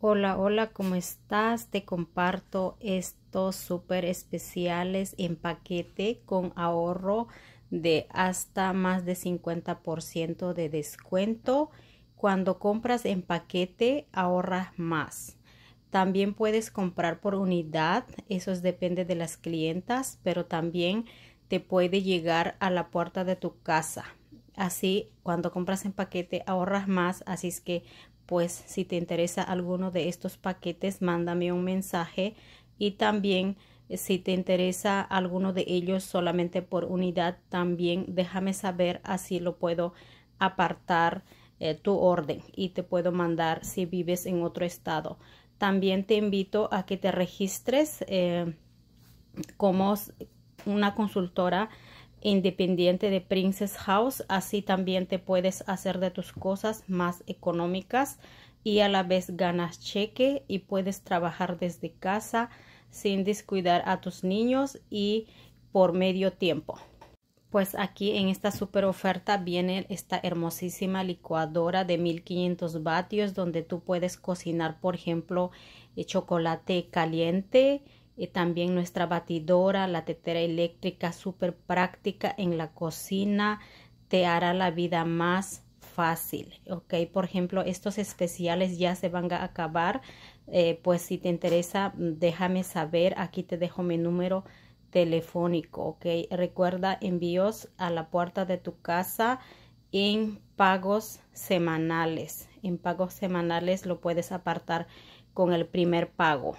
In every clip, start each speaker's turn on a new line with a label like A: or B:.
A: Hola, hola, ¿cómo estás? Te comparto estos súper especiales en paquete con ahorro de hasta más de 50% de descuento. Cuando compras en paquete ahorras más. También puedes comprar por unidad, eso depende de las clientas, pero también te puede llegar a la puerta de tu casa. Así, cuando compras en paquete ahorras más, así es que pues si te interesa alguno de estos paquetes, mándame un mensaje y también si te interesa alguno de ellos solamente por unidad, también déjame saber, así lo puedo apartar eh, tu orden y te puedo mandar si vives en otro estado. También te invito a que te registres eh, como una consultora independiente de Princess House, así también te puedes hacer de tus cosas más económicas y a la vez ganas cheque y puedes trabajar desde casa sin descuidar a tus niños y por medio tiempo. Pues aquí en esta super oferta viene esta hermosísima licuadora de 1500 vatios donde tú puedes cocinar, por ejemplo, eh, chocolate caliente, también nuestra batidora, la tetera eléctrica súper práctica en la cocina, te hará la vida más fácil, ok, por ejemplo estos especiales ya se van a acabar, eh, pues si te interesa déjame saber, aquí te dejo mi número telefónico, ok, recuerda envíos a la puerta de tu casa en pagos semanales, en pagos semanales lo puedes apartar con el primer pago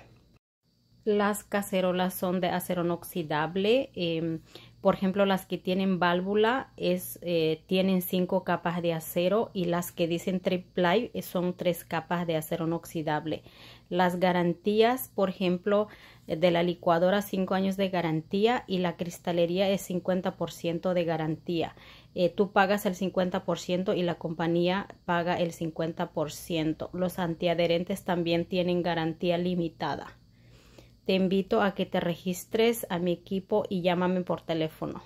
A: las cacerolas son de acero inoxidable. Em, por ejemplo, las que tienen válvula eh, tienen cinco capas de acero y las que dicen triple son tres capas de acero inoxidable. Las garantías, por ejemplo, de la licuadora cinco años de garantía y la cristalería es 50% de garantía. Eh, tú pagas el 50% y la compañía paga el 50%. Los antiadherentes también tienen garantía limitada te invito a que te registres a mi equipo y llámame por teléfono.